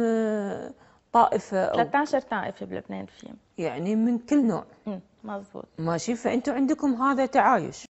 آه، طائفه 13 طائفه بلبنان في يعني من كل نوع مظبوط ماشي فانتم عندكم هذا تعايش